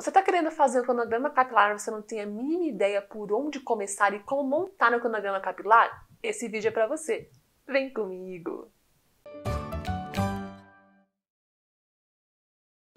Você está querendo fazer o cronograma capilar, e você não tem a mínima ideia por onde começar e como montar o cronograma capilar? Esse vídeo é para você. Vem comigo!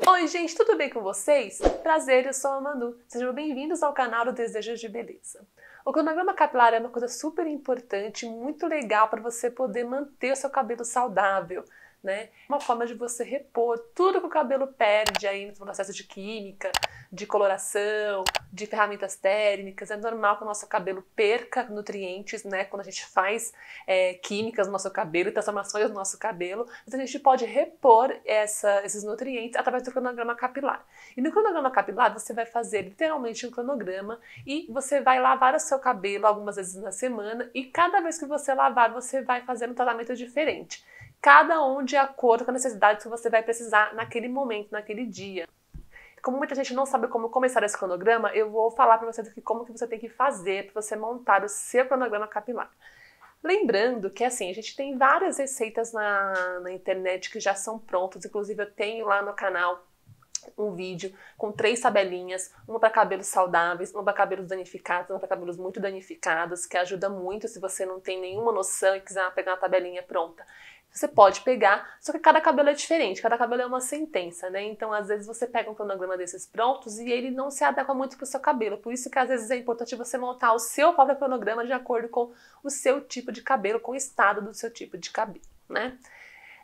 Oi, gente, tudo bem com vocês? Prazer, eu sou a Manu. Sejam bem-vindos ao canal do Desejos de Beleza. O cronograma capilar é uma coisa super importante, muito legal para você poder manter o seu cabelo saudável, né? Uma forma de você repor tudo que o cabelo perde aí no processo de química, de coloração, de ferramentas térmicas. É normal que o nosso cabelo perca nutrientes, né? Quando a gente faz é, químicas no nosso cabelo, transformações no nosso cabelo, mas a gente pode repor essa, esses nutrientes através do cronograma capilar. E no cronograma capilar você vai fazer literalmente um cronograma e você vai lavar o seu cabelo algumas vezes na semana e cada vez que você lavar você vai fazer um tratamento diferente cada um de acordo com a necessidade que você vai precisar naquele momento, naquele dia. Como muita gente não sabe como começar esse cronograma, eu vou falar para vocês aqui como que você tem que fazer para você montar o seu cronograma capilar. Lembrando que assim, a gente tem várias receitas na, na internet que já são prontas, inclusive eu tenho lá no canal um vídeo com três tabelinhas, uma para cabelos saudáveis, uma para cabelos danificados, uma para cabelos muito danificados, que ajuda muito se você não tem nenhuma noção e quiser pegar uma tabelinha pronta. Você pode pegar, só que cada cabelo é diferente, cada cabelo é uma sentença, né? Então, às vezes, você pega um cronograma desses prontos e ele não se adequa muito para o seu cabelo. Por isso que, às vezes, é importante você montar o seu próprio cronograma de acordo com o seu tipo de cabelo, com o estado do seu tipo de cabelo, né?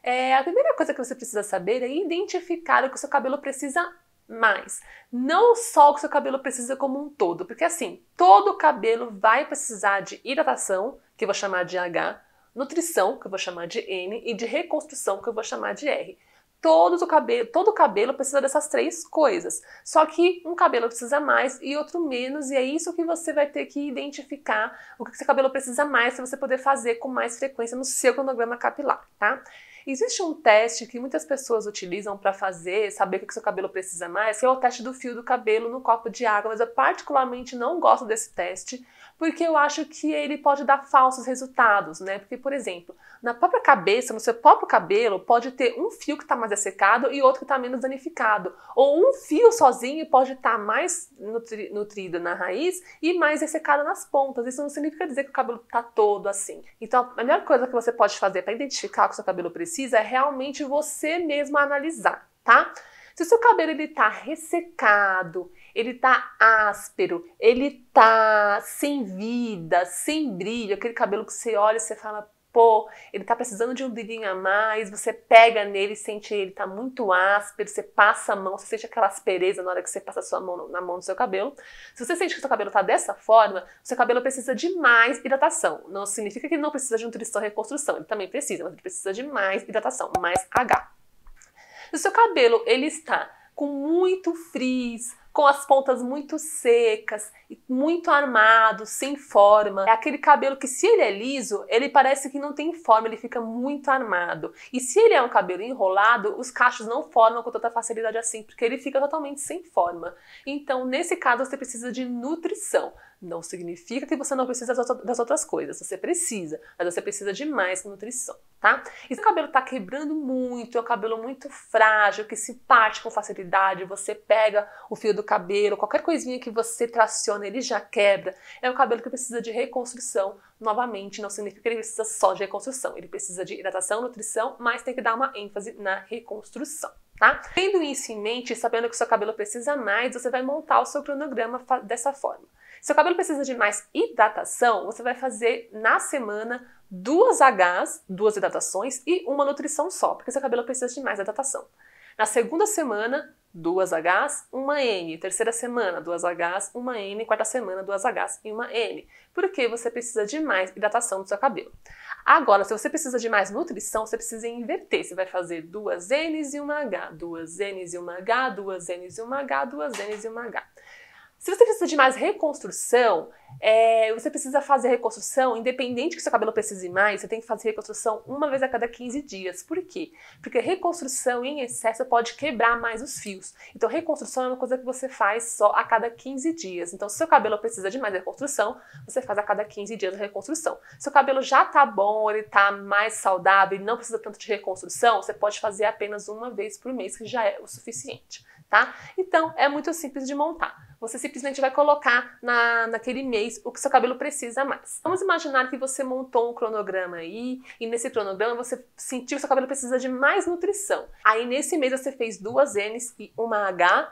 É, a primeira coisa que você precisa saber é identificar o que o seu cabelo precisa mais. Não só o que o seu cabelo precisa como um todo, porque assim, todo cabelo vai precisar de hidratação, que eu vou chamar de H, nutrição, que eu vou chamar de N, e de reconstrução, que eu vou chamar de R. Todo o cabelo, todo o cabelo precisa dessas três coisas. Só que um cabelo precisa mais e outro menos, e é isso que você vai ter que identificar o que seu cabelo precisa mais para você poder fazer com mais frequência no seu cronograma capilar, tá? Existe um teste que muitas pessoas utilizam para fazer, saber o que seu cabelo precisa mais, que é o teste do fio do cabelo no copo de água, mas eu particularmente não gosto desse teste, porque eu acho que ele pode dar falsos resultados, né? Porque, por exemplo, na própria cabeça, no seu próprio cabelo, pode ter um fio que está mais ressecado e outro que está menos danificado. Ou um fio sozinho pode estar tá mais nutri nutrido na raiz e mais ressecado nas pontas. Isso não significa dizer que o cabelo está todo assim. Então, a melhor coisa que você pode fazer para identificar o que o seu cabelo precisa precisa realmente você mesmo analisar, tá? Se o seu cabelo ele tá ressecado, ele tá áspero, ele tá sem vida, sem brilho, aquele cabelo que você olha e você fala, Pô, ele tá precisando de um dedinho a mais, você pega nele, sente ele tá muito áspero, você passa a mão, você sente aquela aspereza na hora que você passa a sua mão na mão do seu cabelo. Se você sente que o seu cabelo tá dessa forma, o seu cabelo precisa de mais hidratação. Não significa que ele não precisa de nutrição e reconstrução, ele também precisa, mas ele precisa de mais hidratação, mais H. Se o seu cabelo ele está com muito frizz, com as pontas muito secas, muito armado, sem forma. É aquele cabelo que, se ele é liso, ele parece que não tem forma, ele fica muito armado. E se ele é um cabelo enrolado, os cachos não formam com tanta facilidade assim, porque ele fica totalmente sem forma. Então, nesse caso, você precisa de nutrição. Não significa que você não precisa das outras coisas, você precisa, mas você precisa de mais nutrição, tá? E se o cabelo tá quebrando muito, é um cabelo muito frágil, que se parte com facilidade, você pega o fio do cabelo, qualquer coisinha que você traciona, ele já quebra, é um cabelo que precisa de reconstrução. Novamente, não significa que ele precisa só de reconstrução, ele precisa de hidratação, nutrição, mas tem que dar uma ênfase na reconstrução. Tá? Tendo isso em mente, sabendo que seu cabelo precisa mais, você vai montar o seu cronograma dessa forma. Seu cabelo precisa de mais hidratação, você vai fazer na semana duas Hs, duas hidratações e uma nutrição só, porque seu cabelo precisa de mais hidratação. Na segunda semana, duas Hs, uma N. Terceira semana, duas Hs, uma N. Quarta semana, duas Hs e uma N. Porque você precisa de mais hidratação do seu cabelo. Agora, se você precisa de mais nutrição, você precisa inverter. Você vai fazer duas Ns e uma H, duas Ns e uma H, duas Ns e uma H, duas Ns e uma H. Se você precisa de mais reconstrução, é, você precisa fazer reconstrução, independente que seu cabelo precise mais, você tem que fazer reconstrução uma vez a cada 15 dias. Por quê? Porque reconstrução em excesso pode quebrar mais os fios. Então, reconstrução é uma coisa que você faz só a cada 15 dias. Então, se seu cabelo precisa de mais reconstrução, você faz a cada 15 dias a reconstrução. Seu cabelo já tá bom, ele tá mais saudável e não precisa tanto de reconstrução, você pode fazer apenas uma vez por mês, que já é o suficiente, tá? Então, é muito simples de montar. Você simplesmente vai colocar na, naquele mês mês o que seu cabelo precisa mais. Vamos imaginar que você montou um cronograma aí e nesse cronograma você sentiu que seu cabelo precisa de mais nutrição. Aí nesse mês você fez duas N's e uma H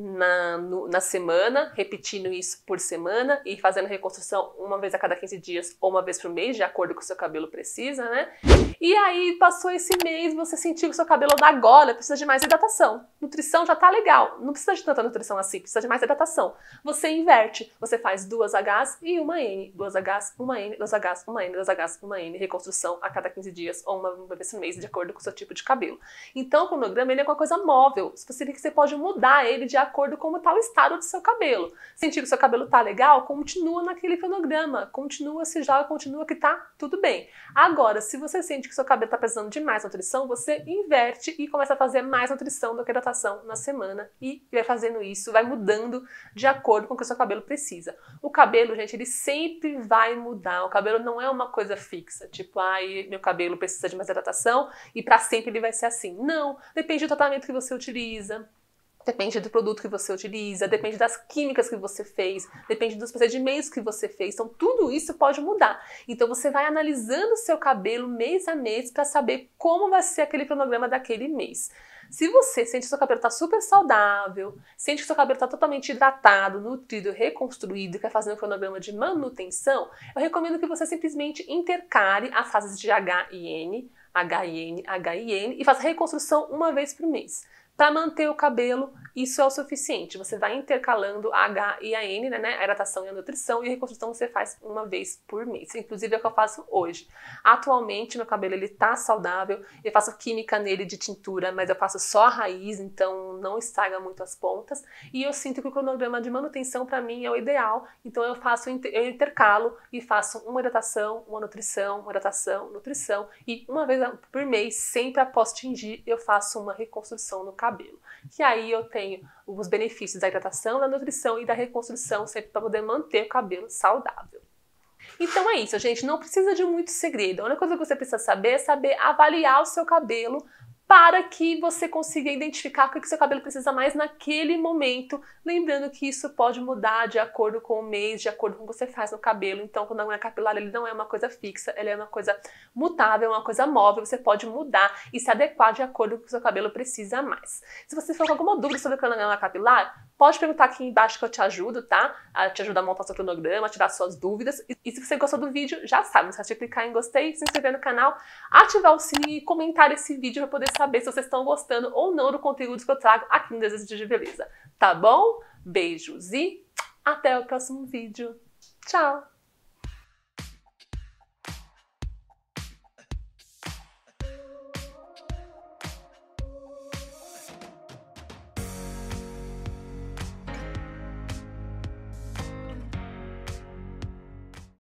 na, no, na semana, repetindo isso por semana e fazendo reconstrução uma vez a cada 15 dias ou uma vez por mês, de acordo com o seu cabelo precisa, né? E aí passou esse mês, você sentiu que o seu cabelo da gola precisa de mais hidratação. Nutrição já tá legal, não precisa de tanta nutrição assim, precisa de mais hidratação. Você inverte, você faz duas Hs e uma N, duas Hs, uma N, duas Hs, uma N, duas Hs, uma N, reconstrução a cada 15 dias ou uma vez por mês, de acordo com o seu tipo de cabelo. Então, o cronograma ele é uma coisa móvel, você, você pode mudar ele de acordo acordo com o tal estado do seu cabelo. Sentir que o seu cabelo está legal, continua naquele cronograma, continua se joga, continua que está tudo bem. Agora, se você sente que o seu cabelo está precisando de mais nutrição, você inverte e começa a fazer mais nutrição do que hidratação na semana e vai fazendo isso, vai mudando de acordo com o que o seu cabelo precisa. O cabelo, gente, ele sempre vai mudar. O cabelo não é uma coisa fixa, tipo, ai, meu cabelo precisa de mais hidratação e para sempre ele vai ser assim. Não, depende do tratamento que você utiliza, Depende do produto que você utiliza, depende das químicas que você fez, depende dos procedimentos que você fez. Então, tudo isso pode mudar. Então, você vai analisando o seu cabelo mês a mês para saber como vai ser aquele cronograma daquele mês. Se você sente que seu cabelo está super saudável, sente que seu cabelo está totalmente hidratado, nutrido, reconstruído e quer fazer um cronograma de manutenção, eu recomendo que você simplesmente intercale as fases de H e N, H e N, H e N e faça reconstrução uma vez por mês. Para manter o cabelo, isso é o suficiente. Você vai intercalando a H e a N, né, né? A hidratação e a nutrição, e a reconstrução você faz uma vez por mês. Inclusive é o que eu faço hoje. Atualmente, meu cabelo ele tá saudável, eu faço química nele de tintura, mas eu faço só a raiz, então não estraga muito as pontas. E eu sinto que o cronograma de manutenção para mim é o ideal, então eu faço, eu intercalo e faço uma hidratação, uma nutrição, uma hidratação, nutrição, e uma vez por mês, sempre após tingir, eu faço uma reconstrução no cabelo cabelo. Que aí eu tenho os benefícios da hidratação, da nutrição e da reconstrução, sempre para poder manter o cabelo saudável. Então é isso, gente. Não precisa de muito segredo. A única coisa que você precisa saber é saber avaliar o seu cabelo para que você consiga identificar o que seu cabelo precisa mais naquele momento. Lembrando que isso pode mudar de acordo com o mês, de acordo com o que você faz no cabelo. Então, quando a unha é capilar ele não é uma coisa fixa, ele é uma coisa mutável, é uma coisa móvel. Você pode mudar e se adequar de acordo com o que seu cabelo precisa mais. Se você for com alguma dúvida sobre o cronograma capilar, Pode perguntar aqui embaixo que eu te ajudo, tá? A te ajudar a montar seu cronograma, tirar suas dúvidas. E, se você gostou do vídeo, já sabe, não esquece de clicar em gostei, se inscrever no canal, ativar o sininho e comentar esse vídeo para poder saber se vocês estão gostando ou não do conteúdo que eu trago aqui no Desejo de Beleza. Tá bom? Beijos e até o próximo vídeo. Tchau!